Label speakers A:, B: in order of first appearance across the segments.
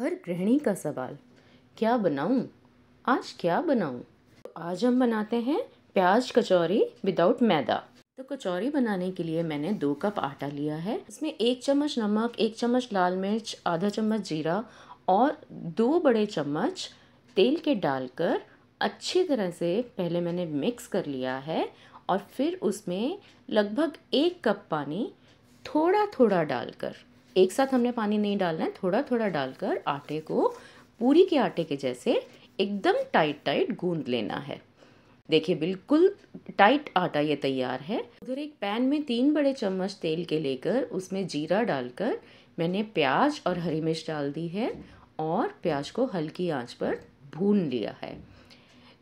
A: हर गृहिणी का सवाल क्या बनाऊं? आज क्या बनाऊं? तो आज हम बनाते हैं प्याज कचौरी विदाउट मैदा तो कचौरी बनाने के लिए मैंने दो कप आटा लिया है इसमें एक चम्मच नमक एक चम्मच लाल मिर्च आधा चम्मच जीरा और दो बड़े चम्मच तेल के डालकर अच्छी तरह से पहले मैंने मिक्स कर लिया है और फिर उसमें लगभग एक कप पानी थोड़ा थोड़ा डालकर एक साथ हमने पानी नहीं डालना है थोड़ा थोड़ा डालकर आटे को पूरी के आटे के जैसे एकदम टाइट टाइट गूंद लेना है देखिए बिल्कुल टाइट आटा ये तैयार है उधर एक पैन में तीन बड़े चम्मच तेल के लेकर उसमें जीरा डालकर मैंने प्याज और हरी मिर्च डाल दी है और प्याज को हल्की आंच पर भून लिया है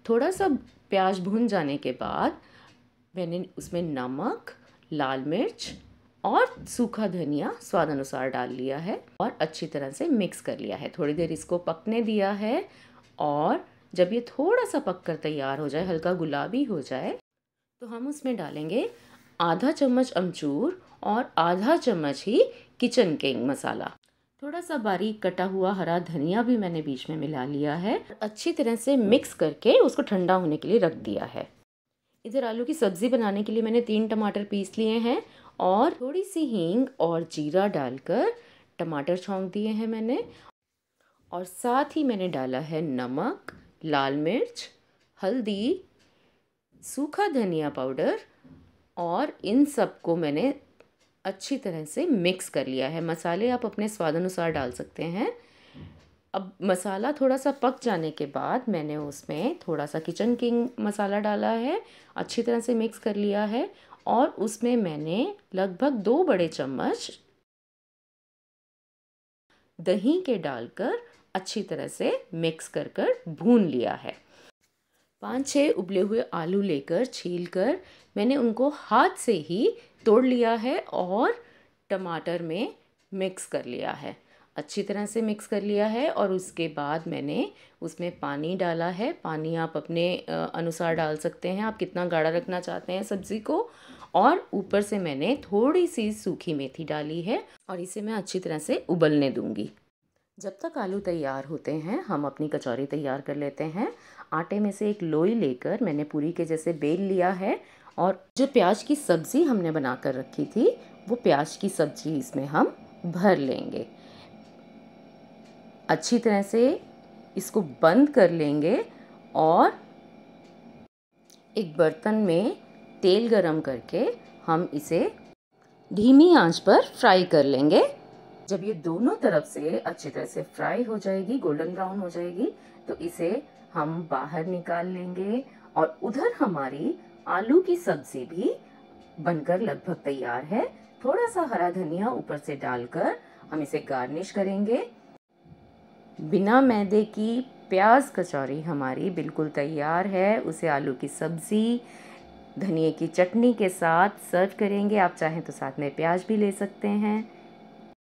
A: थोड़ा सा प्याज भून जाने के बाद मैंने उसमें नमक लाल मिर्च और सूखा धनिया स्वाद अनुसार डाल लिया है और अच्छी तरह से मिक्स कर लिया है थोड़ी देर इसको पकने दिया है और जब ये थोड़ा सा पक कर तैयार हो जाए हल्का गुलाबी हो जाए तो हम उसमें डालेंगे आधा चम्मच अमचूर और आधा चम्मच ही किचन किंग मसाला थोड़ा सा बारीक कटा हुआ हरा धनिया भी मैंने बीच में मिला लिया है अच्छी तरह से मिक्स करके उसको ठंडा होने के लिए रख दिया है इधर आलू की सब्ज़ी बनाने के लिए मैंने तीन टमाटर पीस लिए हैं और थोड़ी सी हींग और जीरा डालकर टमाटर छोंक दिए हैं मैंने और साथ ही मैंने डाला है नमक लाल मिर्च हल्दी सूखा धनिया पाउडर और इन सबको मैंने अच्छी तरह से मिक्स कर लिया है मसाले आप अपने स्वाद अनुसार डाल सकते हैं अब मसाला थोड़ा सा पक जाने के बाद मैंने उसमें थोड़ा सा किचन किंग मसाला डाला है अच्छी तरह से मिक्स कर लिया है और उसमें मैंने लगभग दो बड़े चम्मच दही के डालकर अच्छी तरह से मिक्स कर कर भून लिया है पाँच छः उबले हुए आलू लेकर छील कर मैंने उनको हाथ से ही तोड़ लिया है और टमाटर में मिक्स कर लिया है अच्छी तरह से मिक्स कर लिया है और उसके बाद मैंने उसमें पानी डाला है पानी आप अपने अनुसार डाल सकते हैं आप कितना गाढ़ा रखना चाहते हैं सब्ज़ी को और ऊपर से मैंने थोड़ी सी सूखी मेथी डाली है और इसे मैं अच्छी तरह से उबलने दूंगी जब तक आलू तैयार होते हैं हम अपनी कचौरी तैयार कर लेते हैं आटे में से एक लोई लेकर मैंने पूरी के जैसे बेल लिया है और जो प्याज की सब्ज़ी हमने बना कर रखी थी वो प्याज की सब्ज़ी इसमें हम भर लेंगे अच्छी तरह से इसको बंद कर लेंगे और एक बर्तन में तेल गरम करके हम इसे धीमी आंच पर फ्राई कर लेंगे जब ये दोनों तरफ से अच्छी तरह से फ्राई हो जाएगी गोल्डन ब्राउन हो जाएगी तो इसे हम बाहर निकाल लेंगे और उधर हमारी आलू की सब्जी भी बनकर लगभग तैयार है थोड़ा सा हरा धनिया ऊपर से डालकर हम इसे गार्निश करेंगे बिना मैदे की प्याज कचौरी हमारी बिल्कुल तैयार है उसे आलू की सब्ज़ी धनिए की चटनी के साथ सर्व करेंगे आप चाहें तो साथ में प्याज भी ले सकते हैं